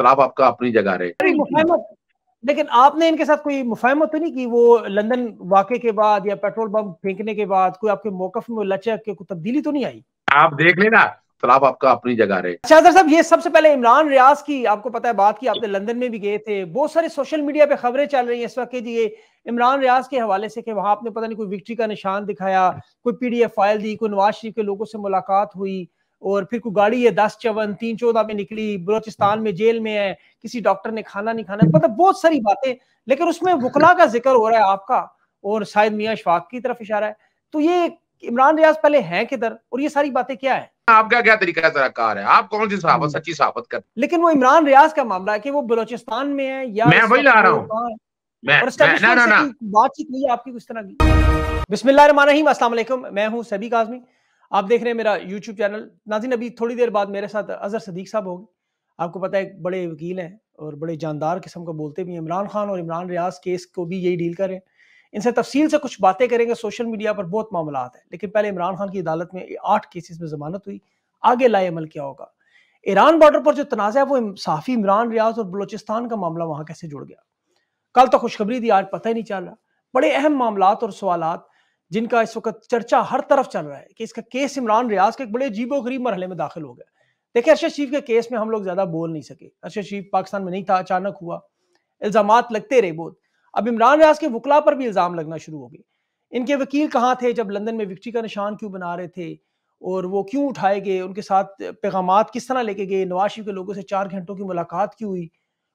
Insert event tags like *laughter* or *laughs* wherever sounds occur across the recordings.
इख्तलाफ आपका अपनी जगह रहे लेकिन आपने इनके साथ कोई मुफाहमत तो नहीं की वो लंदन वाक़े के बाद या पेट्रोल पंप फेंकने के बाद कोई आपके मौकफ में लचक कोई तब्दीली तो नहीं आई आप देख लेना तलाब आपका अपनी जगह रहे शाहर साहब ये सबसे पहले इमरान रियाज की आपको पता है बात की आपने लंदन में भी गए थे बहुत सारे सोशल मीडिया पे खबरें चल रही हैं इस वक्त ये इमरान रियाज के हवाले से कि वहां आपने पता नहीं कोई विक्ट्री का निशान दिखाया कोई पीडीएफ फाइल दी कोई नवाज शरीफ के लोगों से मुलाकात हुई और फिर कोई गाड़ी है दस चवन तीन चौदह में निकली बलोचिस्तान में जेल में है किसी डॉक्टर ने खाना नहीं खाना मतलब बहुत सारी बातें लेकिन उसमें वकला का जिक्र हो रहा है आपका और शायद मियाँ शफाक की तरफ इशारा है तो ये इमरान रियाज पहले हैं किधर और ये सारी बातें क्या है आपका क्या तरीका तराकार है आप कौन सी सहाबत हम्म। सच्ची सहाबत कर लेकिन वो इमरान रियाज का मामला है कि वो बलोचिस्तान में है या मैं वही ला रहा हूँ बातचीत नहीं है आपकी कुछ तरह की बिस्मिल्लाह रहीम अस्सलाम वालेकुम मैं हूँ सभी काजमी आप देख रहे हैं मेरा यूट्यूब चैनल नाजिन अभी थोड़ी देर बाद मेरे साथ अजहर सदीक साहब होंगे आपको पता है बड़े वकील हैं और बड़े जानदार किस्म का बोलते भी हैं इमरान खान और इमरान रियाज केस को भी यही डील करें इनसे तफसील से कुछ बातें करेंगे सोशल मीडिया पर बहुत मामला हैं लेकिन पहले इमरान खान की अदालत में आठ केसेस में जमानत हुई आगे लाए अमल क्या होगा ईरान बॉर्डर पर जो तनाज़ा है वो साफ़ी इमरान रियाज और बलोचिस्तान का मामला वहाँ कैसे जुड़ गया कल तो खुशखबरी दी आज पता ही नहीं चल रहा बड़े अहम मामला और सवाल जिनका इस वक्त चर्चा हर तरफ चल रहा है कि इसका केस इमरान रियाज के एक बड़े अजीबो गरीब मरहले में दाखिल हो गया देखिए अरशद शरीफ के केस में हम लोग ज़्यादा बोल नहीं सके अरशद शरीफ पाकिस्तान में नहीं था अचानक हुआ इल्ज़ाम लगते रहे बहुत अब इमरान रियाज के वकला पर भी इल्ज़ाम लगना शुरू हो गए इनके वकील कहाँ थे जब लंदन में विक्ट्री का निशान क्यों बना रहे थे और वो क्यों उठाए गए उनके साथ पैगाम किस तरह लेके गए नवाज शरीफ के लोगों से चार घंटों की मुलाकात क्यों हुई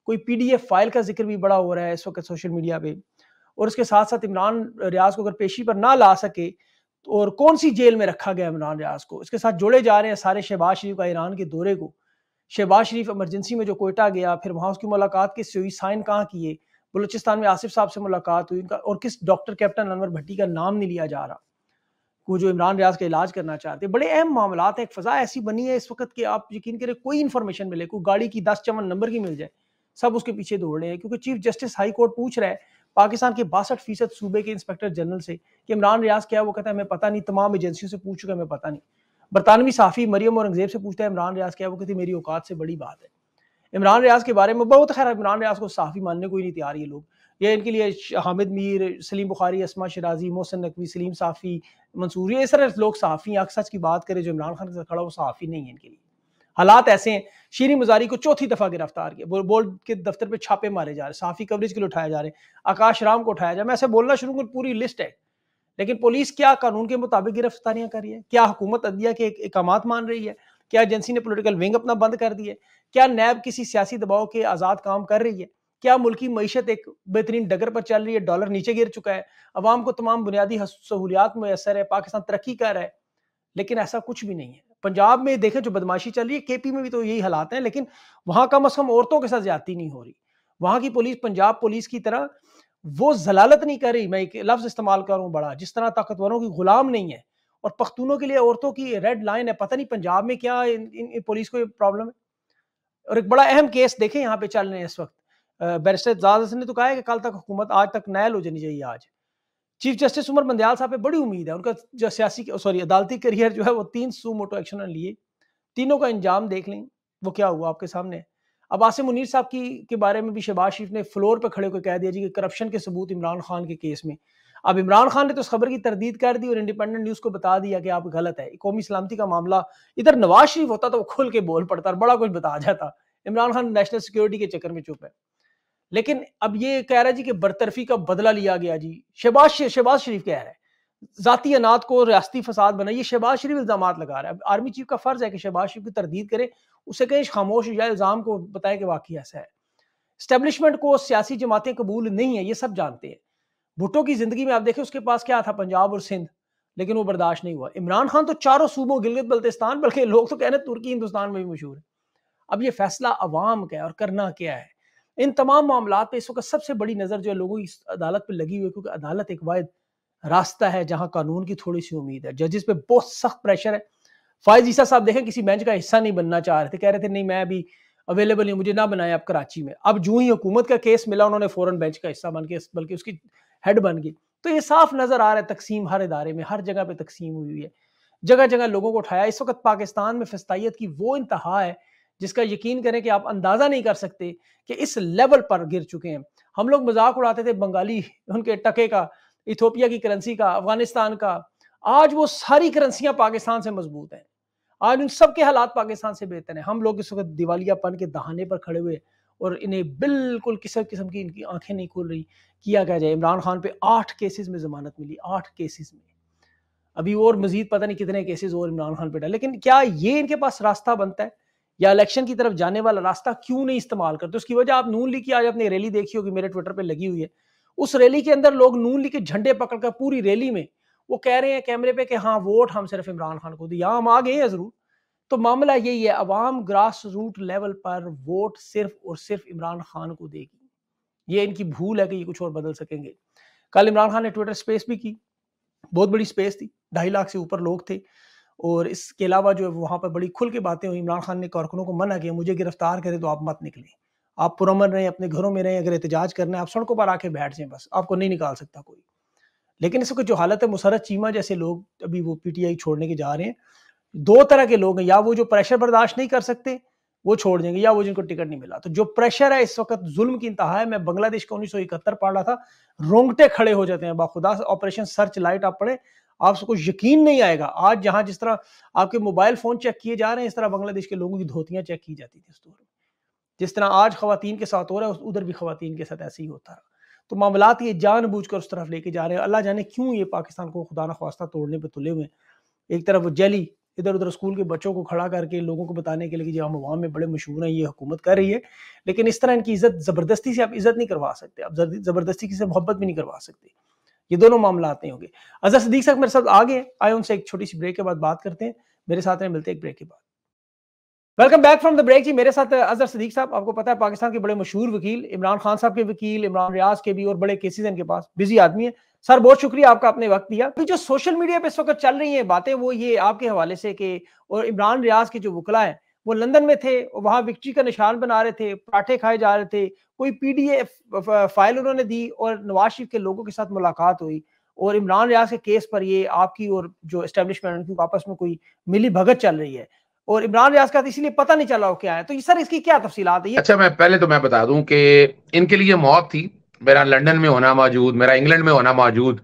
कोई पीडीएफ फाइल का जिक्र भी बड़ा हो रहा है इस वक्त सोशल मीडिया पर और उसके साथ साथ इमरान रियाज को अगर पेशी पर ना ला सके और कौन सी जेल में रखा गया इमरान रियाज को इसके साथ जुड़े जा रहे हैं सारे शहबाज शरीफ का ईरान के दौरे को शहबाज शरीफ इमरजेंसी में जो कोयटा गया फिर वहाँ उसकी मुलाकात के सुसाइन कहाँ किए बलोचिस्तान में आसिफ साहब से मुलाकात हुई उनका और किस डॉक्टर कैप्टन अनवर भट्टी का नाम नहीं लिया जा रहा वो जो इमरान रियाज का इलाज करना चाहते बड़े अहम मामला हैं एक फ़ज़ा ऐसी बनी है इस वक्त कि आप यकीन करें कोई इन्फॉर्मेशन मिले कोई गाड़ी की दस चमन नंबर की मिल जाए सब उसके पीछे दौड़ रहे हैं क्योंकि चीफ जस्टिस हाई कोर्ट पूछ रहा है पाकिस्तान के बासठ फीसद सूबे के इंस्पेक्टर जनरल से कि इमरान रियाज क्या है वो कहता है हमें पता नहीं तमाम एजेंसियों से पूछ चुका हमें पता नहीं बरतानवी साफ़ी मरियम औरंगजेब से पूछता है इमरान रियाज क्या है वो कहती है मेरी औकात से बड़ी बात है इमरान रियाज के बारे में बहुत खैर इमरान रियाज को साफ़ी मानने को ही नहीं तैयार ये लोग ये इनके लिए हामिद मीर सलीम बुखारी असमा शराजी मोहसन नकवी सलीम साफ़ी मंसूरी इस तरह लोग साफ़ी अक्सर की बात करें जो इमरान खान के साथ खड़ा वो साफ़ी नहीं है इनके लिए हालात ऐसे हैं शीरी मजारी को चौथी दफा गिरफ्तार किया बोल बोर्ड के दफ्तर पे छापे मारे जा रहे साफी कवरेज के लिए उठाए जा रहे आकाश राम को उठाया जा रहा मैं ऐसे बोलना शुरू कर पूरी लिस्ट है लेकिन पुलिस क्या कानून के मुताबिक गिरफ्तारियां कर रही है क्या हुकूमत अदिया के इकाम मान रही है क्या एजेंसी ने पोलिटिकल विंग अपना बंद कर है क्या नैब किसी सियासी दबाव के आज़ाद काम कर रही है क्या मुल्की मीशत एक बेहतरीन डगर पर चल रही है डॉलर नीचे गिर चुका है अवाम को तमाम बुनियादी सहूलियात मैसर है पाकिस्तान तरक्की कर रहा है लेकिन ऐसा कुछ भी नहीं है पंजाब में देखें जो बदमाशी चल रही है केपी में भी तो यही हालात हैं लेकिन वहां कम अज कम औरतों के साथ ज्यादा नहीं हो रही वहां की पुलिस पंजाब पुलिस की तरह वो जलालत नहीं कर रही मैं एक लफ्ज इस्तेमाल हूँ बड़ा जिस तरह ताकतवरों की गुलाम नहीं है और पख्तूनों के लिए औरतों की रेड लाइन है पता नहीं पंजाब में क्या इन, इन, इन पुलिस को प्रॉब्लम है और एक बड़ा अहम केस देखें यहाँ पे चल रहे हैं इस वक्त बैरिस्टर जहाज ने तो कहा है कि कल तक हुकूमत आज तक नायल हो जानी चाहिए आज चीफ जस्टिस उमर मंदयाल साहब पे बड़ी उम्मीद है उनका जो सियासी सॉरी अदालती करियर जो है वो तीन सू मोटो एक्शन ने लिए तीनों का इंजाम देख लें वो क्या हुआ आपके सामने अब आसिम मुनीर साहब की के बारे में भी शहबाज शरीफ ने फ्लोर पर खड़े होकर कह दिया जी कि करप्शन के सबूत इमरान खान के केस में अब इमरान खान ने तो उस खबर की तरदीद कर दी और इंडिपेंडेंट न्यूज़ को बता दिया कि आप गलत है कौमी सलामती का मामला इधर नवाज शरीफ होता तो वो खुल के बोल पड़ता और बड़ा कुछ बता जाता इमरान खान नेशनल सिक्योरिटी के चक्कर में चुप है लेकिन अब ये कह रहा है जी कि बरतरफी का बदला लिया गया जी शहबाज शहबाज शरीफ कह रहा है जाती अनात को रियाती फसाद बनाइए शहबाज शरीफ इल्जाम लगा रहा है आर्मी चीफ का फर्ज है कि शहबाज शरीफ की तरदीद करे उसे कहीं खामोश या इल्ज़ाम को बताएं कि वाकई ऐसा है स्टेबलिशमेंट को सियासी जमातें कबूल नहीं है ये सब जानते हैं भुट्टो की ज़िंदगी में आप देखें उसके पास क्या था पंजाब और सिंध लेकिन वो बर्दाश्त नहीं हुआ इमरान खान तो चारों सूबों गिलगित बल्तिस्तान बल्कि लोग तो कह रहे हैं तुर्की हिंदुस्तान में भी मशहूर है अब ये फैसला अवाम का है और करना क्या है इन तमाम मामला पे इस वक्त सबसे बड़ी नज़र जो है लोगों की अदालत पर लगी हुई है क्योंकि अदालत एक वायद रास्ता है जहाँ कानून की थोड़ी सी उम्मीद है जजेस पे बहुत सख्त प्रेशर है फायज ईसा साहब देखें किसी बेंच का हिस्सा नहीं बनना चाह रहे थे कह रहे थे नहीं मैं अभी अवेलेबल नहीं मुझे ना बनाए आप कराची में अब जू ही हुकूमत का केस मिला उन्होंने फ़ौरन बेंच का हिस्सा बन के बल्कि उसकी हेड बन गई तो ये साफ नज़र आ रहा है तकसीम हर इदारे में हर जगह पर तकसीम हुई है जगह जगह लोगों को उठाया इस वक्त पाकिस्तान में फस्ताइत की वो इंतहा है जिसका यकीन करें कि आप अंदाज़ा नहीं कर सकते कि इस लेवल पर गिर चुके हैं हम लोग मजाक उड़ाते थे बंगाली उनके टके का इथोपिया की करेंसी का अफगानिस्तान का आज वो सारी करेंसियां पाकिस्तान से मजबूत हैं आज उन सबके हालात पाकिस्तान से बेहतर हैं हम लोग इस वक्त दिवालियापन के दहाने पर खड़े हुए और इन्हें बिल्कुल किसी किस्म की इनकी आंखें नहीं खुल रही किया क्या जाए इमरान खान पे आठ केसेस में जमानत मिली आठ केसेस में अभी और मजीद पता नहीं कितने केसेस और इमरान खान पे डाले लेकिन क्या ये इनके पास रास्ता बनता है या इलेक्शन की तरफ जाने वाला रास्ता क्यों नहीं इस्तेमाल करते उसकी वजह आप नून लीग की आज अपनी रैली देखी होगी मेरे ट्विटर पर लगी हुई है उस रैली के अंदर लोग नून लीग के झंडे पकड़कर पूरी रैली में वो कह रहे हैं कैमरे पे कि हाँ वोट हम सिर्फ इमरान खान को दी यहाँ हम आ गए हैं ज़रूर तो मामला यही है अवाम ग्रास रूट लेवल पर वोट सिर्फ और सिर्फ इमरान खान को देगी ये इनकी भूल है कि ये कुछ और बदल सकेंगे कल इमरान खान ने ट्विटर स्पेस भी की बहुत बड़ी स्पेस थी ढाई लाख से ऊपर लोग थे और इसके अलावा जो है वहाँ पर बड़ी खुल के बातें हुई इमरान खान ने कारकुनों को मना किया मुझे गिरफ्तार करें तो आप मत निकलें आप पुरमन रहें अपने घरों में रहें अगर एहतजाज करना है आप सड़कों पर आके बैठ जाएं बस आपको नहीं निकाल सकता कोई लेकिन इस वक्त जो हालत है मुसरत चीमा जैसे लोग अभी वो पीटीआई छोड़ने के जा रहे हैं दो तरह के लोग हैं या वो जो प्रेशर बर्दाश्त नहीं कर सकते वो छोड़ देंगे या वो जिनको टिकट नहीं मिला तो जो प्रेशर है इस वक्त जुल्म की इंतहा है मैं बांग्लादेश का उन्नीस सौ इकहत्तर पढ़ रहा था रोंगटे खड़े हो जाते हैं बाखुदा ऑपरेशन सर्च लाइट आप पढ़े आप सबको यकीन नहीं आएगा आज जहां जिस तरह आपके मोबाइल फोन चेक किए जा रहे हैं इस तरह बांग्लादेश के लोगों की धोतियां चेक की जाती थी उस दौर में जिस तरह आज खातन के साथ हो रहा है उधर भी खातन के साथ ऐसे ही होता रहा तो मामला ये जानबूझ कर उस तरफ लेके जा रहे हैं अल्लाह जाने क्यों ये पाकिस्तान को खुदा खास्ता तोड़ने पर तुले हुए एक तरफ जली इधर उधर स्कूल के बच्चों को खड़ा करके लोगों को बताने के लिए कि हम हाँ, अवाम में बड़े मशहूर हैं ये हुकूमत कर रही है लेकिन इस तरह इनकी इज्जत ज़बरदस्ती से आप इज्जत नहीं करवा सकते आप ज़बरदस्ती किसी मोहब्बत भी नहीं करवा सकते ये दोनों मामला आते होंगे अजहर सदीक साहब मेरे साथ आगे आए उनसे एक छोटी सी ब्रेक के बाद बात करते हैं मेरे साथ में मिलते हैं एक ब्रेक के बाद welcome back from the break जी मेरे साथ अजहर सदीक साहब आपको पता है पाकिस्तान के बड़े मशहूर वकील इमरान खान साहब के वकील इमरान रियाज के भी और बड़े केसेस इनके पास बिजी आदमी है सर बहुत शुक्रिया आपका आपने वक्त दिया फिर जो सोशल मीडिया पे इस वक्त चल रही है बातें वो ये आपके हवाले से कि और इमरान रियाज के जो वकला है वो लंदन में थे और वहाँ विक्ट्री का निशान बना रहे थे पराठे खाए जा रहे थे कोई पीडीएफ फाइल उन्होंने दी और नवाज शरीफ के लोगों के साथ मुलाकात हुई और इमरान रियाज के केस पर ये आपकी और जो इस्टेब्लिशमेंट उनकी आपस में कोई मिली भगत चल रही है और इमरान रियाज का तो इसलिए पता नहीं चला वो क्या है तो ये सर इसकी क्या तफसीलात है ये? अच्छा मैं पहले तो मैं बता दूं कि इनके लिए मौत थी मेरा लंदन में होना मौजूद मेरा इंग्लैंड में होना मौजूद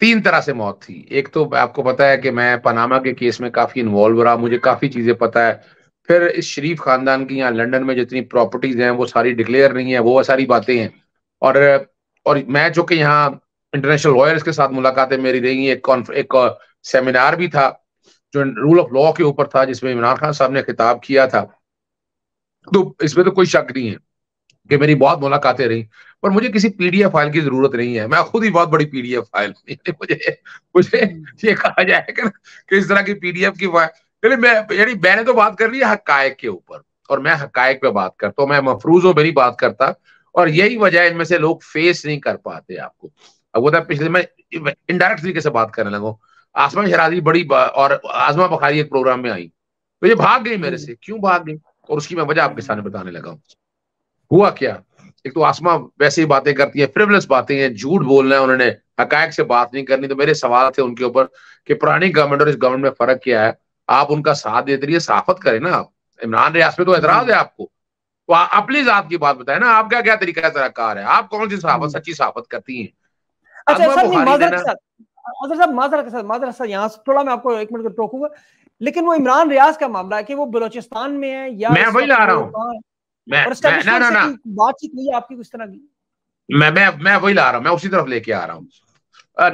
तीन तरह से मौत थी एक तो आपको पता है कि मैं पनामा के केस में काफी इन्वॉल्व रहा मुझे काफी चीजें पता है फिर इस शरीफ खानदान की यहाँ लंदन में जितनी प्रॉपर्टीज हैं वो सारी डिक्लेयर नहीं है वो सारी बातें हैं और और मैं चूंकि यहाँ इंटरनेशनल लॉयर्स के साथ मुलाकातें मेरी रही एक एक सेमिनार भी था जो रूल ऑफ लॉ के ऊपर था जिसमें इमरान खान साहब ने खिताब किया था तो इसमें तो कोई शक नहीं है कि मेरी बहुत मुलाकातें रही पर मुझे किसी पीडीएफ फाइल की जरूरत नहीं है मैं खुद ही बहुत बड़ी पीडीएफ फाइल *laughs* मुझे मुझे ये कहा जाए कि इस तरह की पीडीएफ की फाइल चलिए मैं यानी मैंने तो बात कर ली है हकायक के ऊपर और मैं हकायक पे बात करता हूँ मैं मफरूज हूँ मेरी बात करता और यही वजह इनमें से लोग फेस नहीं कर पाते आपको अब वो था तो पिछले मैं इनडायरेक्ट तरीके से बात करने लगा आसमा शराजी बड़ी और आजमा बखारी एक प्रोग्राम में आई तो ये भाग गई मेरे से क्यों भाग गई और उसकी मैं वजह आपके सामने बताने लगा हुआ क्या एक तो आसमा वैसे ही बातें करती है फ्रिवलेस बातें हैं झूठ बोलना है उन्होंने हकायक से बात नहीं करनी तो मेरे सवाल थे उनके ऊपर कि पुरानी गवर्नमेंट और इस गवर्नमेंट में फर्क क्या है आप उनका साथ देते रहिए साफत करें ना आप इमरान रियाज पे तो एतराज है आपको तो अपनी जात की बात बताए ना आपका क्या तरीका सरकार है आप कौन सी साफत सच्ची साफत करती है अच्छा, यहाँ थोड़ा मैं आपको एक मिनट तो टोकूंगा लेकिन वो इमरान रियाज का मामला है कि वो बलोचिस्तान में है या मैं वही ला रहा हूँ बातचीत नहीं है आपकी कुछ तरह की मैं मैं मैं वही ला रहा हूँ मैं उसी तरफ लेके आ रहा हूँ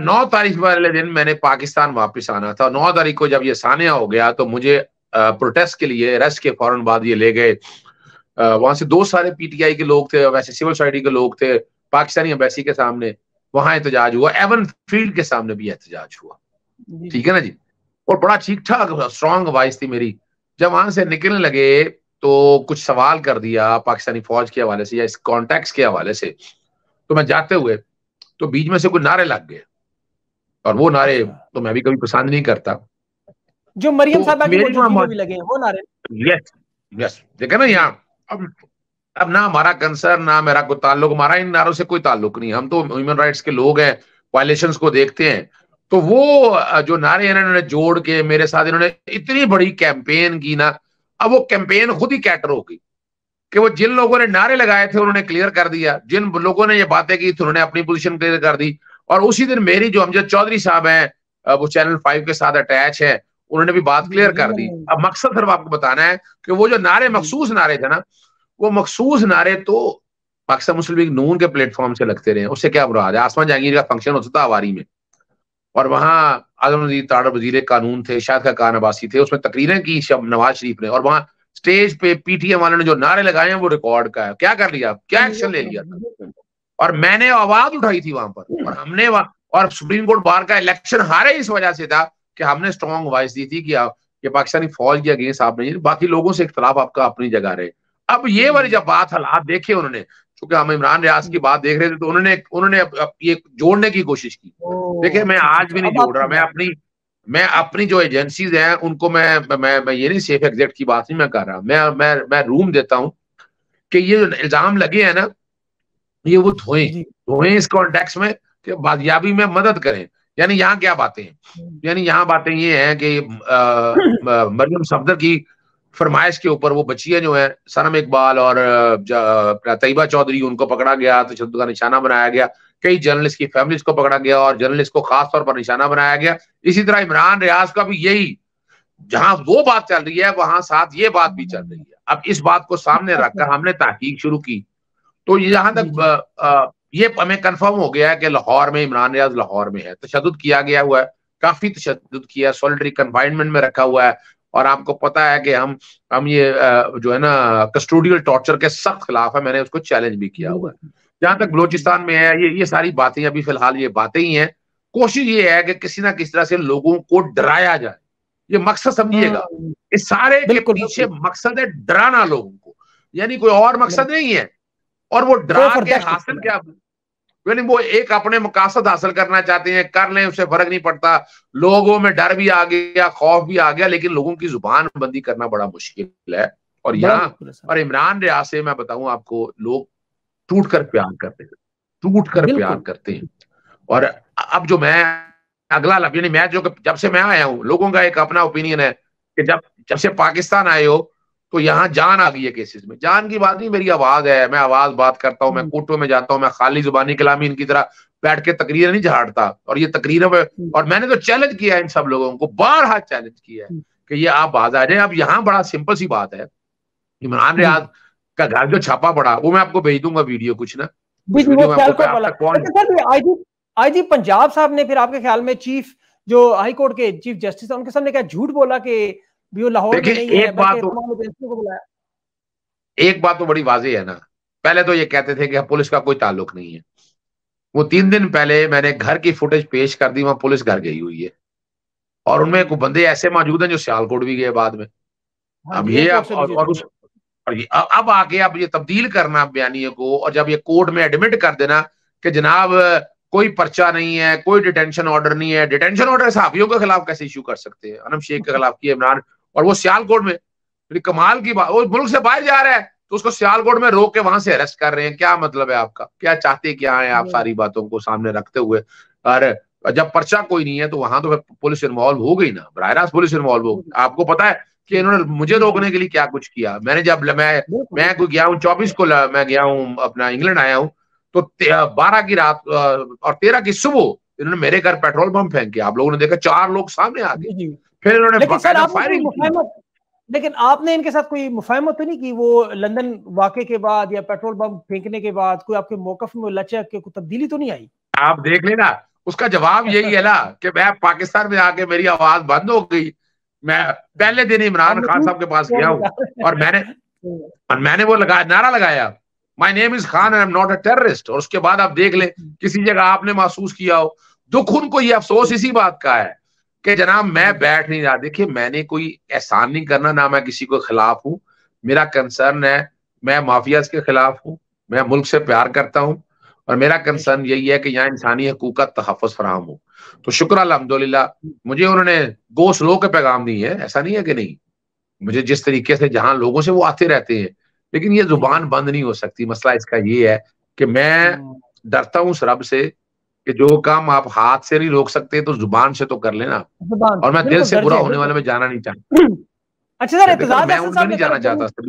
नौ तारीख वाले दिन मैंने पाकिस्तान वापस आना था नौ तारीख को जब ये सानिया हो गया तो मुझे प्रोटेस्ट के लिए रेस्ट के फौरन बाद ये ले गए वहां से दो सारे पीटीआई के लोग थे वैसे सिविल सोसाइटी के लोग थे पाकिस्तानी एम्बेसी के सामने वहां एहतजाज हुआ एवन फील्ड के सामने भी एहतजाज हुआ ठीक है ना जी और बड़ा ठीक ठाक स्ट्रांग वॉइस थी मेरी जब वहां से निकलने लगे तो कुछ सवाल कर दिया पाकिस्तानी फौज के हवाले से या इस कॉन्टेक्ट के हवाले से तो मैं जाते हुए तो बीच में से कुछ नारे लग गए और वो नारे तो मैं भी कभी पसंद नहीं करता जो मरियम तो साहबा की भी लगे वो नारे यस यस ना यहाँ अब अब ना हमारा कंसर्न ना मेरा कोई ताल्लुक हमारा इन नारों से कोई ताल्लुक नहीं हम तो ह्यूमन राइट्स के लोग हैं वायलेशन को देखते हैं तो वो जो नारे इन्होंने जोड़ के मेरे साथ इन्होंने इतनी बड़ी कैंपेन की ना अब वो कैंपेन खुद ही कैटर हो गई कि वो जिन लोगों ने नारे लगाए थे उन्होंने क्लियर कर दिया जिन लोगों ने ये बातें की थी उन्होंने अपनी पोजीशन क्लियर कर दी और उसी दिन मेरी जो अमजद चौधरी साहब हैं वो चैनल फाइव के साथ अटैच है उन्होंने भी बात क्लियर कर दी हम्म। अब मकसद सिर्फ आपको बताना है कि वो जो नारे मखसूस नारे थे ना वो मखसूस नारे तो पाकिस्तान मुस्लिम लीग नून के प्लेटफॉर्म से लगते रहे उससे क्या बुरा है आसमान जहांगीर का फंक्शन होता था आवारी में और वहाँ आजम नजीर ताड़ वजीर कानून थे शाह का कान अबासी थे उसमें तकरीरें की शब नवाज शरीफ ने और वहाँ स्टेज पे पीटीएम वालों ने जो नारे लगाए हैं वो रिकॉर्ड का है क्या कर लिया क्या एक्शन ले लिया था और मैंने आवाज उठाई थी वहां पर और हमने और सुप्रीम कोर्ट बार का इलेक्शन हारे इस वजह से था कि हमने स्ट्रॉन्ग वॉइस दी थी कि आप कि पाकिस्तानी फौज के अगेंस्ट आप नहीं बाकी लोगों से इख्तलाफ आपका अपनी जगह रहे अब ये वाली जब बात हालात देखे उन्होंने क्योंकि हम इमरान रियाज की बात देख रहे थे तो उन्होंने उन्होंने ये जोड़ने की कोशिश की देखिये मैं आज भी नहीं जोड़ रहा मैं अपनी मैं अपनी जो एजेंसीज हैं उनको मैं मैं मैं ये नहीं सेफ एग्जेक्ट की बात नहीं मैं कर रहा मैं मैं मैं रूम देता हूँ कि ये जो इल्जाम लगे हैं ना ये वो धोए धोए इस कॉन्टेक्स में कि बाजियाबी में मदद करें यानी यहाँ क्या बातें हैं हम्म। यानी यहाँ बातें ये हैं कि मरियम सफदर की फरमाइश के ऊपर वो बचिया जो है सनम इकबाल और तैयबा चौधरी उनको पकड़ा गया तशद का निशाना बनाया गया कई जर्नलिस्ट की फैमिली को पकड़ा गया और जर्नलिस्ट को खास तौर पर निशाना बनाया गया इसी तरह इमरान रियाज का भी यही जहां वो बात चल रही है वहां साथ ये बात भी चल रही है अब इस बात को सामने अच्छा। रखकर हमने तहकीक शुरू की तो यहां तक ये हमें कंफर्म हो गया है कि लाहौर में इमरान रियाज लाहौर में है तशद किया गया हुआ है काफी तशद किया है सोलिटरी कन्फाइनमेंट में रखा हुआ है और आपको पता है कि हम हम ये जो है ना कस्टोडियल टॉर्चर के सख्त खिलाफ है मैंने उसको चैलेंज भी किया हुआ है जहां तक बलोचिस्तान में है ये ये सारी बातें अभी फिलहाल ये बातें ही हैं कोशिश ये है कि किसी ना किसी तरह से लोगों को डराया जाए ये मकसद समझिएगा हाँ। इस सारे के पीछे मकसद है डराना लोगों को यानी कोई और मकसद नहीं है और वो ड्रा so के हासिल क्या यानी वो एक अपने मकासद हासिल करना चाहते हैं कर लें उसे फर्क नहीं पड़ता लोगों में डर भी आ गया खौफ भी आ गया लेकिन लोगों की जुबान बंदी करना बड़ा मुश्किल है और यहाँ और इमरान रियाज से मैं बताऊं आपको लोग टूट कर प्यार करते हैं टूट कर प्यार करते हैं और अब जो मैं अगला लफ यानी मैं जो जब से मैं आया हूँ लोगों का एक अपना ओपिनियन है कि जब जब से पाकिस्तान आए हो तो यहाँ जान आ गई है केसेस में जान की बात नहीं मेरी आवाज है मैं आवाज बात करता हूँ मैं हम्म। कोटों में जाता हूँ मैं खाली जुबानी कलामी इनकी तरह बैठ के तकरीर नहीं झाड़ता और ये तकरीरों में हम्म। और मैंने तो चैलेंज किया है इन सब लोगों को बार हाथ चैलेंज किया है हम्म। कि ये आप बाज आ जाए अब यहाँ बड़ा सिंपल सी बात है इमरान रियाज का घर जो छापा पड़ा वो मैं आपको भेज दूंगा वीडियो कुछ ना अच्छा, तो आईजी पंजाब साहब ने फिर आपके ख्याल में चीफ जो हाई कोर्ट के चीफ जस्टिस उनके सामने क्या झूठ बोला कि भी वो लाहौर में नहीं एक है बात तो, तो एक बात तो बड़ी वाजी है ना पहले तो ये कहते थे कि पुलिस का कोई ताल्लुक नहीं है वो तीन दिन पहले मैंने घर की फुटेज पेश कर दी वहां पुलिस घर गई हुई है और उनमें कुछ बंदे ऐसे मौजूद हैं जो सियालकोट भी गए बाद में हाँ, अब ये, तो अब और, उस और ये, अब आके अब ये तब्दील करना बयानियों को और जब ये कोर्ट में एडमिट कर देना कि जनाब कोई पर्चा नहीं है कोई डिटेंशन ऑर्डर नहीं है डिटेंशन ऑर्डर साफियों के खिलाफ कैसे इशू कर सकते हैं अनम शेख के खिलाफ किया इमरान और वो सियालकोट में बड़ी कमाल की बात वो मुल्क से बाहर जा रहा है तो उसको सियालकोट में रोक के वहां से अरेस्ट कर रहे हैं क्या मतलब है आपका क्या चाहते क्या है आप सारी बातों को सामने रखते हुए अरे जब पर्चा कोई नहीं है तो वहां तो पुलिस इन्वॉल्व हो गई ना बरह रास्त पुलिस इन्वॉल्व हो गई आपको पता है कि इन्होंने मुझे रोकने के लिए क्या कुछ किया मैंने जब मैं मैं कोई गया हूँ चौबीस को मैं गया हूँ अपना इंग्लैंड आया हूँ तो बारह की रात और तेरह की सुबह इन्होंने मेरे घर पेट्रोल पंप फेंक किया आप लोगों ने देखा चार लोग सामने आ गए फिर इन्होंने लेकिन आपने इनके साथ कोई मुफाहमत तो नहीं की वो लंदन वाक़े के बाद या पेट्रोल पंप फेंकने के बाद कोई आपके मौकफ में लचक कोई तब्दीली तो नहीं आई आप देख लेना उसका जवाब यही है ना *laughs* कि मैं पाकिस्तान में आके मेरी आवाज बंद हो गई मैं पहले दिन इमरान खान साहब के पास गया हूँ *laughs* और मैंने और मैंने वो लगाया नारा लगाया my name is Khan I am not a terrorist और उसके बाद आप देख ले किसी जगह आपने महसूस किया हो दुख उनको ये अफसोस इसी बात का है कि जनाब मैं बैठ नहीं रहा देखिए मैंने कोई एहसान नहीं करना ना मैं किसी को खिलाफ हूँ मेरा कंसर्न है मैं माफिया के खिलाफ हूँ मैं मुल्क से प्यार करता हूँ और मेरा कंसर्न यही है कि यहाँ इंसानी हकूक का तहफ़ फ्राहम हो तो शुक्र अलहमदुल्ला मुझे उन्होंने गो स्लो के पैगाम दिए है ऐसा नहीं है कि नहीं मुझे जिस तरीके से जहां लोगों से वो आते रहते हैं लेकिन ये जुबान बंद नहीं हो सकती मसला इसका ये है कि मैं हम्म। डरता हूँ उस रब से कि जो काम आप हाथ से नहीं रोक सकते तो जुबान से तो कर लेना और मैं दिल से बुरा होने वाले में जाना नहीं चाहता *clears throat* अच्छा सर एतजाज मैं उनमें नहीं जाना चाहता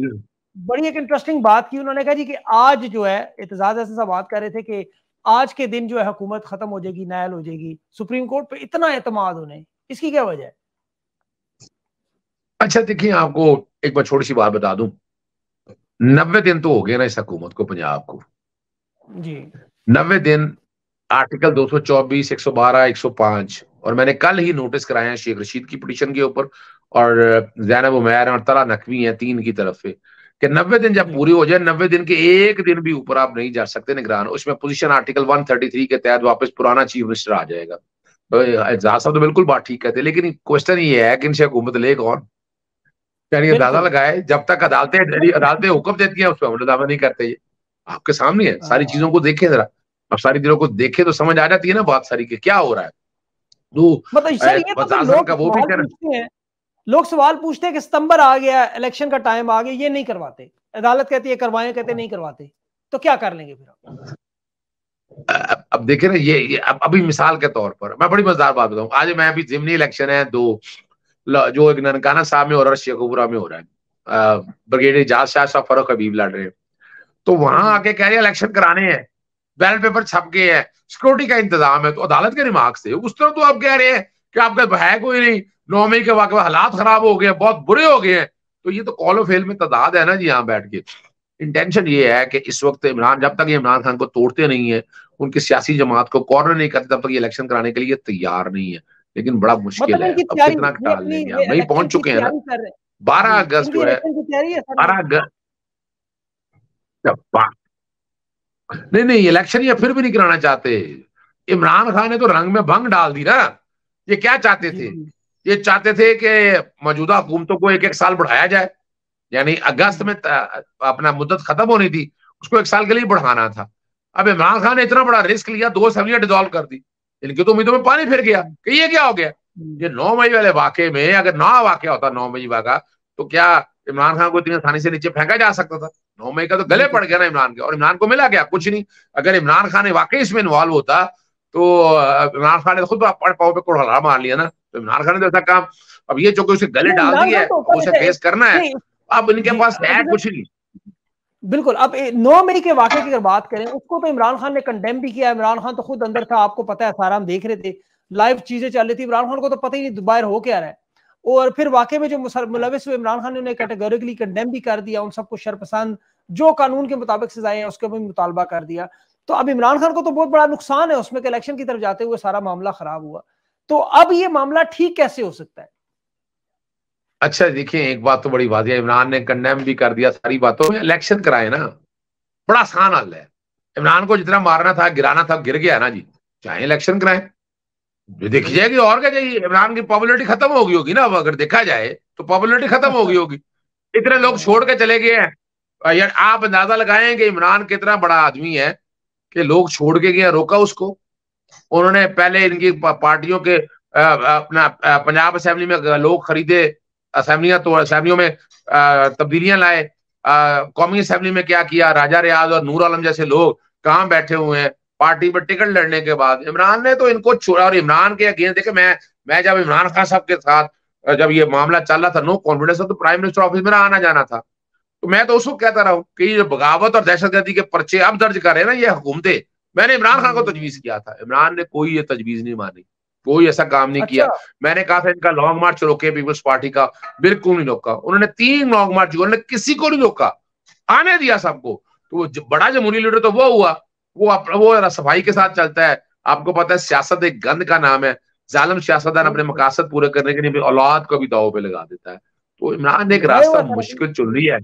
बड़ी एक इंटरेस्टिंग बात की उन्होंने कहा जी कि आज जो है एतजाज ऐसे साहब बात कर रहे थे कि आज के दिन जो है हुकूमत खत्म हो जाएगी नायल हो जाएगी सुप्रीम कोर्ट पे इतना एतमाद उन्हें इसकी क्या वजह है अच्छा देखिए आपको एक बार छोटी सी बात बता दूं नब्बे दिन तो हो गए ना इस हुकूमत को पंजाब को जी नब्बे दिन आर्टिकल 224, 112, 105 और मैंने कल ही नोटिस कराया शेख रशीद की पिटिशन के ऊपर और जैनब उमैर और तला नकवी है तीन की तरफ से कि नब्बे दिन जब पूरी हो जाए नब्बे दिन के एक दिन भी ऊपर आप नहीं जा सकते निगरान उसमें पोजीशन आर्टिकल 133 के तहत वापस पुराना चीफ मिनिस्टर आ जाएगा तो एजाज साहब तो बिल्कुल बात ठीक कहते लेकिन क्वेश्चन ये है कि इनसे हुकूमत ले कौन यानी अंदाजा लगाए जब तक अदालतें अदालतें हुक्म देती है उस पर नहीं करते ये आपके सामने है सारी हाँ। चीजों को देखें जरा अब सारी दिनों को देखे तो समझ आ जाती है ना बात सारी के क्या हो रहा है मतलब तो मतलब का वो भी कर लोग सवाल पूछते हैं कि सितंबर आ गया इलेक्शन का टाइम आ गया ये नहीं करवाते अदालत कहती है करवाएं कहते नहीं करवाते तो क्या कर लेंगे फिर अब अब देखे ना ये, ये अब अभी मिसाल के तौर पर मैं बड़ी मजेदार बात बताऊं आज मैं अभी जिमनी इलेक्शन है दो जो एक ननकाना साहब में हो रहा है शेखोपुरा में हो रहा है ब्रिगेडियर एजाज शाह फरोख फरुख हबीब लड़ रहे हैं तो वहां हम्म। आके कह रहे हैं इलेक्शन कराने हैं बैलेट पेपर छप गए हैं सिक्योरिटी का इंतजाम है तो अदालत के रिमार्क से उस तरह तो आप कह रहे हैं कि आपका है कोई नहीं नौ मई के वाकई हालात खराब हो गए बहुत बुरे हो गए हैं तो ये तो कॉलो फेल में तादाद है ना जी यहाँ बैठ के इंटेंशन ये है कि इस वक्त इमरान जब तक इमरान खान को तोड़ते नहीं है उनकी सियासी जमात को कॉर्नर नहीं करते तब तक ये इलेक्शन कराने के लिए तैयार नहीं है लेकिन बड़ा मुश्किल मतलब है अब कितना टाल लेंगे आप पहुंच चुके हैं ना बारह अगस्त जो है बारह अगस्त नहीं नहीं इलेक्शन या फिर भी नहीं कराना चाहते इमरान खान ने तो रंग में भंग डाल दी ना ये क्या चाहते थे हम्म। ये चाहते थे कि मौजूदा हुकूमतों को एक एक साल बढ़ाया जाए यानी अगस्त में अपना मुद्दत खत्म होनी थी उसको एक साल के लिए बढ़ाना था अब इमरान खान ने इतना बड़ा रिस्क लिया दो असेंबलियां डिजोल्व कर दी इनकी तो उम्मीदों में पानी फिर गया कि ये क्या हो गया हम्म। ये नौ मई वाले वाक्य में अगर ना वाक्य होता नौ मई वाका तो क्या इमरान खान को इतनी आसानी से नीचे फेंका जा सकता था नौ मई का तो गले पड़ गया ना इमरान के और इमरान को मिला गया कुछ नहीं अगर इमरान खान वाकई इसमें इन्वॉल्व होता तो इमरान खान ने तो खुद पाओ पे कोड़ा मार लिया ना तो इमरान खान ने तो ऐसा काम अब ये जो कि उसे गले डाल दिया तो है उसे फेस करना है अब इनके पास है कुछ नहीं बिल्कुल अब नौ मई के वाक़े की अगर बात करें उसको तो इमरान खान ने कंडेम भी किया इमरान खान तो खुद अंदर था आपको पता है सारा हम देख रहे थे लाइव चीजें चल रही थी इमरान खान को तो पता ही नहीं बाहर हो क्या रहा है और फिर वाकई में जो मुलविस इमरान खान ने उन्हें कैटेगोरिकली कंडेम भी कर दिया उन सबको शरपसंद जो कानून के मुताबिक सजाएं हैं उसके भी मुतालबा कर दिया तो अब इमरान खान को तो बहुत बड़ा नुकसान है उसमें इलेक्शन की तरफ जाते हुए सारा मामला खराब हुआ तो अब ये मामला ठीक कैसे हो सकता है अच्छा देखिए एक बात तो बड़ी बात है इमरान ने कंडेम भी कर दिया सारी बातों में इलेक्शन कराए ना बड़ा आसान हल है इमरान को जितना मारना था गिराना था गिर गया ना जी चाहे इलेक्शन कराएं देखी जाएगी और क्या चाहिए इमरान की पॉपुलरिटी खत्म होगी होगी ना अब अगर देखा जाए तो पॉपुलरिटी खत्म होगी होगी इतने लोग छोड़ के चले गए हैं यार आप अंदाजा लगाए कि इमरान कितना बड़ा आदमी है कि लोग छोड़ के गया रोका उसको उन्होंने पहले इनकी पार्टियों के अपना पंजाब असेंबली में लोग खरीदे असेंबलियां तो असेंबलियों में तब्दीलियां लाए कौमी असेंबली में क्या किया राजा रियाज और नूर आलम जैसे लोग कहाँ बैठे हुए हैं पार्टी पर टिकट लड़ने के बाद इमरान ने तो इनको छोड़ा और इमरान के अगेंस्ट देखे मैं मैं जब इमरान खान साहब के साथ जब ये मामला चल रहा था नो कॉन्फिडेंस तो प्राइम मिनिस्टर ऑफिस में आना जाना था तो मैं तो उसको कहता रहा कि ये बगावत और दहशतगर्दी के पर्चे अब दर्ज कर रहे हैं ना ये हुकूमतें मैंने इमरान खान को हम्म। तजवीज किया था इमरान ने कोई ये तजवीज नहीं मानी कोई ऐसा काम नहीं अच्छा। किया मैंने कहा था इनका लॉन्ग मार्च तो रोके पीपल्स पार्टी का बिल्कुल नहीं रोका उन्होंने तीन लॉन्ग मार्च उन्होंने किसी को नहीं रोका आने दिया सबको तो बड़ा जमहूरी लीडर तो वो हुआ वो अप, वो सफाई के साथ चलता है आपको पता है सियासत एक गंद का नाम है जालम सियासतदान अपने मकासद पूरे करने के लिए औलाद को भी दाव पे लगा देता है तो इमरान एक रास्ता मुश्किल चुन रही है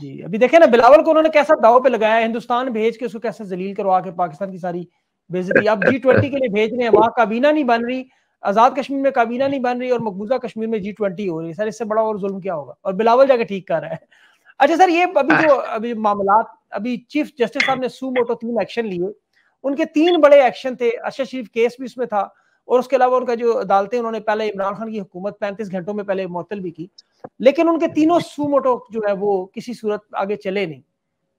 जी अभी देखे ना बिलावल को उन्होंने कैसा दाव पे लगाया हिंदुस्तान भेज के उसको कैसे जलील करवा के पाकिस्तान की सारी बेजती अब जी ट्वेंटी के लिए भेज रहे हैं वहां काबीना नहीं बन रही आजाद कश्मीर में काबीना नहीं बन रही और मकबूजा कश्मीर में जी ट्वेंटी हो रही है सर इससे बड़ा और जुल्म क्या होगा और बिलावल जाके ठीक कर रहा है अच्छा सर ये अभी जो *laughs* अभी मामला अभी चीफ जस्टिस साहब ने सू मोटो तीन एक्शन लिए उनके तीन बड़े एक्शन थे अरशद शरीफ केस भी उसमें था और उसके अलावा उनका जो अदालतें उन्होंने पहले इमरान खान की हुकूमत पैंतीस घंटों में पहले मुअतल भी की लेकिन उनके तीनों सू मोटो जो है वो किसी सूरत आगे चले नहीं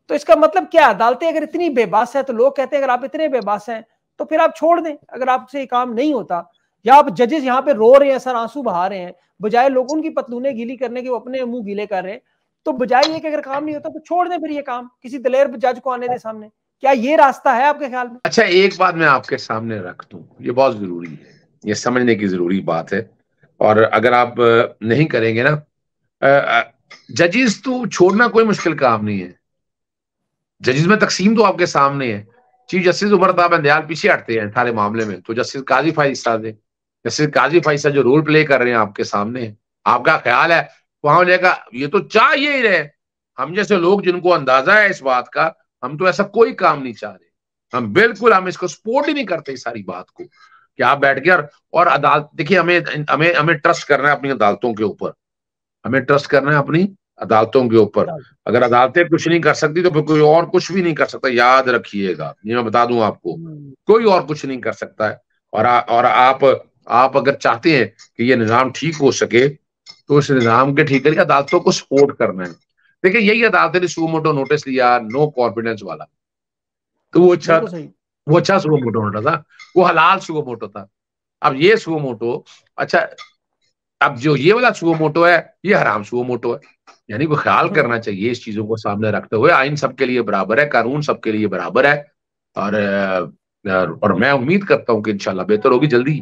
तो इसका मतलब क्या अदालतें अगर इतनी बेबास है तो लोग कहते हैं अगर आप इतने बेबास हैं तो फिर आप छोड़ दें अगर आपसे काम नहीं होता या आप जजेस यहाँ पे रो रहे हैं सर आंसू बहा रहे हैं बजाय लोगों की पतलूने गीली करने के वो अपने मुंह गीले कर रहे हैं तो बजाय ये कि अगर काम नहीं होता तो छोड़ दें फिर ये काम किसी दलेर जज को आने दे सामने क्या ये रास्ता है आपके ख्याल में अच्छा एक बात मैं आपके सामने रख दू ये बहुत जरूरी है ये समझने की जरूरी बात है और अगर आप नहीं करेंगे ना जजेस तो छोड़ना कोई मुश्किल काम नहीं है जजेस में तकसीम तो आपके सामने है चीफ जस्टिस उमर ताब दयाल पीछे हटते हैं सारे मामले में तो जस्टिस काजी फाइज साहब जस्टिस काजी फाइज साहब जो रोल प्ले कर रहे हैं आपके सामने आपका ख्याल है वहां जाएगा ये तो चाह ही रहे हम जैसे लोग जिनको अंदाजा है इस बात का हम तो ऐसा कोई काम नहीं चाह रहे हम बिल्कुल हम इसको सपोर्ट ही नहीं करते इस सारी बात को कि आप बैठ गए और अदालत देखिए हमें हमें हमें ट्रस्ट करना है अपनी अदालतों के ऊपर हमें ट्रस्ट करना है अपनी अदालतों के ऊपर अगर अदालतें कुछ नहीं कर सकती तो फिर कोई और कुछ भी नहीं कर सकता याद रखिएगा ये मैं बता दूं आपको कोई और कुछ नहीं कर सकता है और आ, और आप आप अगर चाहते हैं कि ये निजाम ठीक हो सके तो इस निजाम के ठीक करके अदालतों को सपोर्ट करना है देखिए यही अदालत ने मोटो नोटिस लिया नो कॉन्फिडेंस वाला तो वो अच्छा वो अच्छा सुबह मोटो नोटा था वो हलाल सुबह मोटो था अब ये सुबह मोटो अच्छा अब जो ये वाला सुबह मोटो है ये हराम सुबह मोटो है यानी वो ख्याल हाँ। करना चाहिए इस चीजों को सामने रखते हुए आइन सबके लिए बराबर है कानून सबके लिए बराबर है और और मैं उम्मीद करता हूँ कि इंशाल्लाह बेहतर होगी जल्दी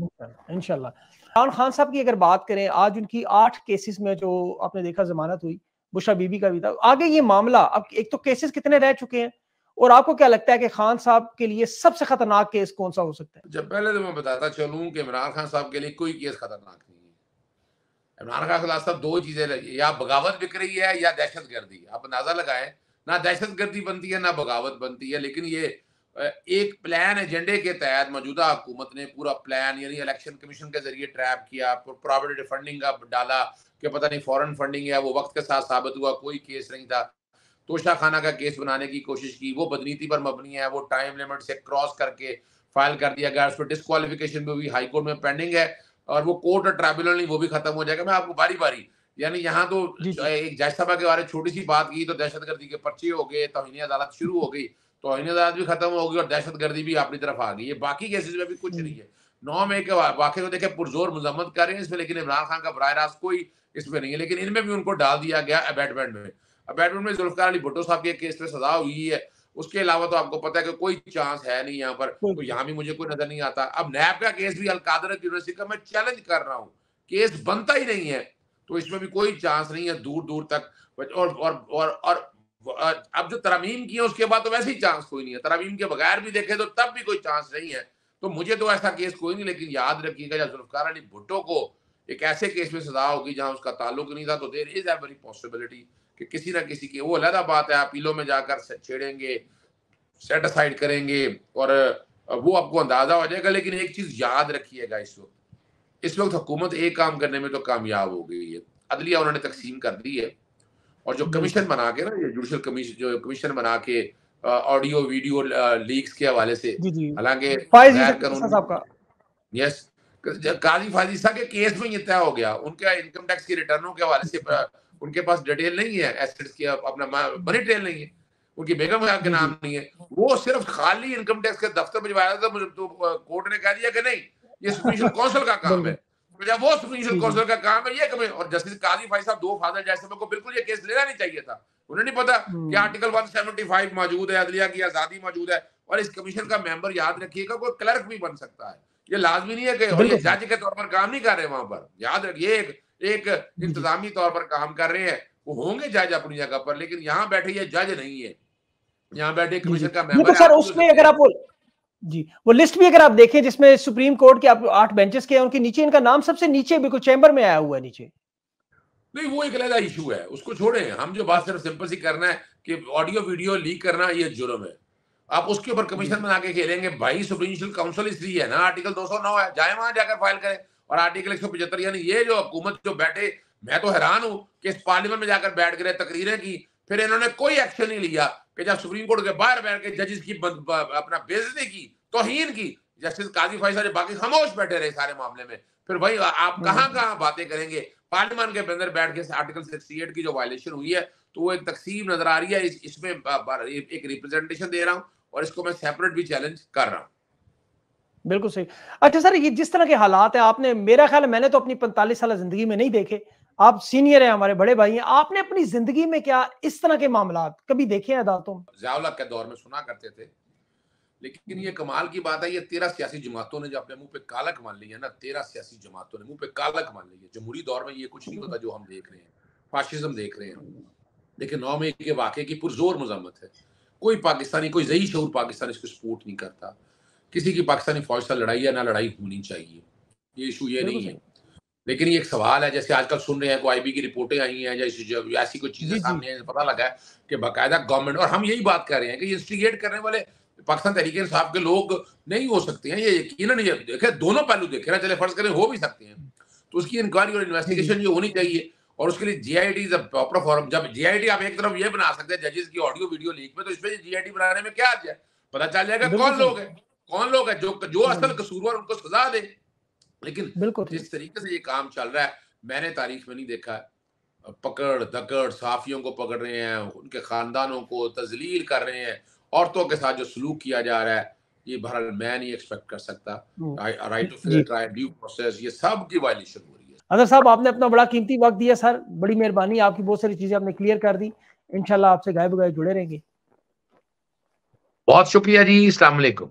इंशाल्लाह इमरान खान साहब की अगर बात करें आज उनकी आठ केसेस में जो आपने देखा जमानत हुई बुशा बीबी का भी था आगे ये मामला अब एक तो केसेस कितने रह चुके हैं और आपको क्या लगता है कि खान साहब के लिए सबसे खतरनाक केस कौन सा हो सकता है जब पहले तो मैं बताता चलूं कि इमरान खान साहब के लिए कोई केस खतरनाक नहीं है इमरान खान खिलाफ साहब दो चीज़ें लगी या बगावत बिक रही है या दहशत गर्दी आप अंदाजा लगाए ना दहशत गर्दी बनती है ना बगावत बनती है लेकिन ये एक प्लान एजेंडे के तहत मौजूदा हुकूमत ने पूरा प्लान यानी इलेक्शन कमीशन के जरिए ट्रैप किया प्रॉपर्टी फंडिंग का डाला कि पता नहीं फॉरेन फंडिंग है वो वक्त के साथ साबित हुआ कोई केस नहीं था तोशा खाना का केस बनाने की कोशिश की वो बदनीति पर मबनी है वो टाइम लिमिट से क्रॉस करके फाइल कर दिया गया उस पर डिसक्वालिफिकेशन भी हाईकोर्ट में पेंडिंग है और वो कोर्ट और ट्राइब्यूनल नहीं वो भी खत्म हो जाएगा मैं आपको बारी बारी यानी यहाँ तो एक जायसभा के बारे में छोटी सी बात की तो दहशत गर्दी के पर्चे हो गए तोहनी अदालत शुरू हो गई तो तोहनीदात भी खत्म होगी और दहशत गर्दी भी अपनी तरफ आ गई है बाकी केसेस में भी कुछ नहीं है नौ मई के वाक़े को तो देखे पुरजोर मजम्मत कर रहे हैं इसमें लेकिन इमरान खान का बरह रास्त कोई इसमें नहीं है लेकिन इनमें भी उनको डाल दिया गया अबैटमेंट में अबैटमेंट में जुल्फकार अली भुट्टो साहब के केस में सजा हुई है उसके अलावा तो आपको पता है कि कोई चांस है नहीं यहाँ पर तो यहाँ भी मुझे कोई नजर नहीं आता अब नैब का केस भी अलकादर यूनिवर्सिटी का मैं चैलेंज कर रहा हूँ केस बनता ही नहीं है तो इसमें भी कोई चांस नहीं है दूर दूर तक और और और, और अब जो तरमीम की है उसके बाद तो वैसे ही चांस कोई नहीं है तरमीम के बगैर भी देखे तो तब भी कोई चांस नहीं है तो मुझे तो ऐसा केस कोई नहीं लेकिन याद रखिएगा जब जुल्फकार अली भुट्टो को एक ऐसे केस में सजा होगी जहां उसका ताल्लुक नहीं था तो देर इज ए पॉसिबिलिटी कि किसी ना किसी की वो अलहदा बात है अपीलों में जाकर छेड़ेंगे सेट असाइड करेंगे और वो आपको अंदाजा हो जाएगा लेकिन एक चीज याद रखिएगा इस वक्त इस वक्त हुकूमत एक काम करने में तो कामयाब हो गई है अदलिया उन्होंने तकसीम कर दी है और जो कमीशन बना के ना ये जुडिशल कमीशन जो कमीशन बना के ऑडियो वीडियो लीक्स के हवाले से हालांकि यस काजी साहब के केस में ये तय हो गया उनके इनकम टैक्स के रिटर्नों के हवाले से उनके पास डिटेल नहीं है एसेट्स की अपना मनी डिटेल नहीं है उनकी बेगम के नाम नहीं है वो सिर्फ खाली इनकम टैक्स के दफ्तर भिजवाया था मुझे तो कोर्ट ने कह दिया कि नहीं ये स्पेशल काउंसिल का काम है वो सुप्रीम कोर्ट का काम है ये कमी और जस्टिस काजी भाई साहब दो फादर जैसे को बिल्कुल ये केस लेना नहीं चाहिए था उन्हें नहीं पता कि आर्टिकल हम्म। 175 मौजूद है अदलिया की आजादी मौजूद है और इस कमीशन का मेंबर याद रखिएगा कोई क्लर्क भी बन सकता है ये लाजमी नहीं है कि और ये जज के तौर पर काम नहीं कर रहे वहां पर याद रखिए एक एक इंतजामी तौर पर काम कर रहे हैं वो होंगे जज अपनी जगह पर लेकिन यहाँ बैठे ये जज नहीं है यहाँ बैठे कमीशन का मेंबर तो सर उसमें अगर आप जी वो लिस्ट भी अगर आप देखें जिसमें सुप्रीम कोर्ट के आप आठ बेंचेस के हैं उनके नीचे इनका नाम सबसे नीचे बिल्कुल चैम्बर में आया हुआ है नीचे नहीं वो एक अलग इशू है उसको छोड़े हम जो बात सिर्फ सिंपल सी करना है कि ऑडियो वीडियो लीक करना ये जुर्म है आप उसके ऊपर कमीशन बना के खेलेंगे भाई सुप्रीम जुडिशल काउंसिल इसलिए है ना आर्टिकल 209 है जाए वहां जाकर फाइल करें और आर्टिकल एक यानी ये जो हुकूमत जो बैठे मैं तो हैरान हूँ कि इस पार्लियामेंट में जाकर बैठ गए तकरीरें की फिर इन्होंने कोई एक्शन नहीं लिया कि जब सुप्रीम कोर्ट के बाहर बैठ के जजेस की अपना बेजती की तोहीन की जस्टिस काजी फैसल बाकी खामोश बैठे रहे सारे मामले में फिर भाई आप हम्म। कहाँ कहाँ बातें करेंगे पार्लियामान के अंदर बैठ के आर्टिकल सिक्सटी एट की जो वायलेशन हुई है तो वो एक तकसीम नजर आ रही है इस, इसमें एक रिप्रेजेंटेशन दे रहा हूँ और इसको मैं सेपरेट भी चैलेंज कर रहा हूँ बिल्कुल सही अच्छा सर ये जिस तरह के हालात है आपने मेरा ख्याल मैंने तो अपनी पैंतालीस साल जिंदगी में नहीं देखे आप सीनियर हैं हमारे बड़े भाई हैं आपने अपनी जिंदगी में क्या इस तरह के मामला कभी देखे हैं अदालतों में जयाउल्ला के दौर में सुना करते थे लेकिन ये कमाल की बात है ये तेरह सियासी जमातों ने जो अपने मुंह पे कालक मान लिया ना तेरह सियासी जमातों ने मुंह पे कालक मान लिया जमहूरी दौर में ये कुछ नहीं होता जो हम देख रहे हैं फाशिज्म देख रहे हैं लेकिन नौ मई के वाक्य की पुरजोर मजम्मत है कोई पाकिस्तानी कोई जही शूर पाकिस्तान इसको सपोर्ट नहीं करता किसी की पाकिस्तानी फौज से लड़ाई या ना लड़ाई होनी चाहिए ये इशू ये नहीं है लेकिन ये एक सवाल है जैसे आजकल सुन रहे हैं कोई आईबी की रिपोर्टें आई हैं जैसे ऐसी कोई चीजें सामने हैं तो पता लगा है कि बाकायदा गवर्नमेंट और हम यही बात कर रहे हैं कि इंस्टिगेट करने वाले पाकिस्तान तहरीक इंसाफ के लोग नहीं हो सकते हैं ये यकीन नहीं देखे दोनों पहलू देखे ना चले फर्ज करें हो भी सकते हैं तो उसकी इंक्वायरी और इन्वेस्टिगेशन ये होनी चाहिए और उसके लिए G I T proper forum जब जी आई टी आप एक तरफ ये बना सकते हैं जजेस की ऑडियो वीडियो लीक में तो इसमें जी आई टी बनाने में क्या आ जाए पता चल जाएगा कौन लोग है कौन लोग है जो जो असल कसूरवार उनको सजा दे लेकिन बिल्कुल जिस तरीके से ये काम चल रहा है मैंने तारीख में नहीं देखा पकड़ दकड़ साफियों को पकड़ रहे हैं उनके खानदानों को तजलील कर रहे हैं औरतों के साथ जो सलूक किया जा रहा है ये बहरहाल मैं नहीं एक्सपेक्ट कर सकता right to fair trial due process ये सब की वायलेशन हो रही है अदर साहब आपने अपना बड़ा कीमती वक्त दिया सर बड़ी मेहरबानी आपकी बहुत सारी चीजें आपने क्लियर कर दी इनशाला आपसे गायब गायब जुड़े रहेंगे बहुत शुक्रिया जी इस्लाम